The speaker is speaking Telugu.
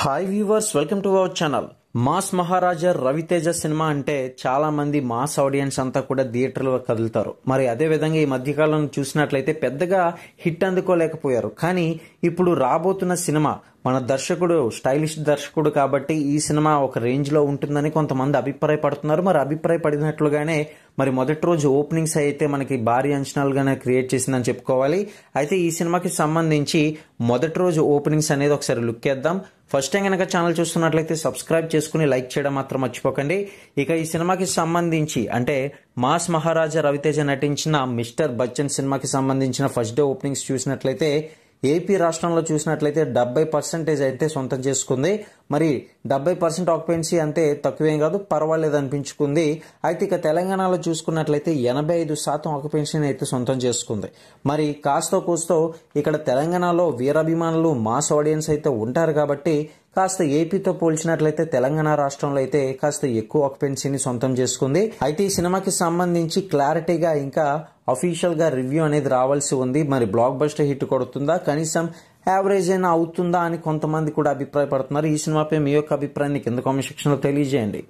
hi viewers welcome to our channel mass maharaja Ravi Teja cinema అంటే చాలా మంది మాస్ ఆడియన్స్ అంతా కూడా థియేటర్లో కదులుతారు మరి అదే విధంగా ఈ మధ్యకాలం చూసినట్లయితే పెద్దగా హిట్ అందుకోలేకపోయారు కానీ ఇప్పుడు రాబోతున్న సినిమా మన దర్శకుడు స్టైలిష్ దర్శకుడు కాబట్టి ఈ సినిమా ఒక రేంజ్లో ఉంటుందని కొంతమంది అభిప్రాయపడుతున్నారు మరి అభిప్రాయపడినట్లుగానే మరి మొదటి రోజు ఓపెనింగ్స్ అయితే మనకి భారీ అంచనాలుగానే క్రియేట్ చేసిందని చెప్పుకోవాలి అయితే ఈ సినిమాకి సంబంధించి మొదటి రోజు ఓపెనింగ్స్ అనేది ఒకసారి లుక్ వేద్దాం ఫస్ట్ టైం కనుక ఛానల్ చూస్తున్నట్లయితే సబ్స్క్రైబ్ చేసుకుని లైక్ చేయడం మాత్రం మర్చిపోకండి ఇక ఈ సినిమాకి సంబంధించి అంటే మాస్ మహారాజా రవితేజ నటించిన మిస్టర్ బచ్చన్ సినిమాకి సంబంధించిన ఫస్ట్ డే ఓపెనింగ్స్ చూసినట్లయితే ఏపీ రాష్ట్రంలో చూసినట్లయితే డెబ్బై పర్సెంటేజ్ అయితే సొంతం చేసుకుంది మరి డెబ్బై పర్సెంట్ ఆక్యుపెన్సీ అంటే తక్కువేం కాదు పర్వాలేదు అనిపించుకుంది అయితే ఇక తెలంగాణలో చూసుకున్నట్లయితే ఎనభై ఐదు శాతం ఆక్యుపెన్సీని అయితే సొంతం చేసుకుంది మరి కాస్త కూస్తో ఇక్కడ తెలంగాణలో వీరాభిమానులు మాస్ ఆడియన్స్ అయితే ఉంటారు కాబట్టి కాస్త ఏపీతో పోల్చినట్లయితే తెలంగాణ రాష్ట్రంలో అయితే కాస్త ఎక్కువ ఆక్యుపెన్సీని సొంతం చేసుకుంది అయితే ఈ సినిమాకి సంబంధించి క్లారిటీగా ఇంకా అఫీషియల్గా రివ్యూ అనేది రావాల్సి ఉంది మరి బ్లాక్ బస్టర్ హిట్ కొడుతుందా కనీసం యావరేజ్ అయినా అవుతుందా అని కొంతమంది కూడా అభిప్రాయపడుతున్నారు ఈ సినిమాపై మీ యొక్క అభిప్రాయాన్ని కింద కామెంట్ సెక్షన్లో తెలియజేయండి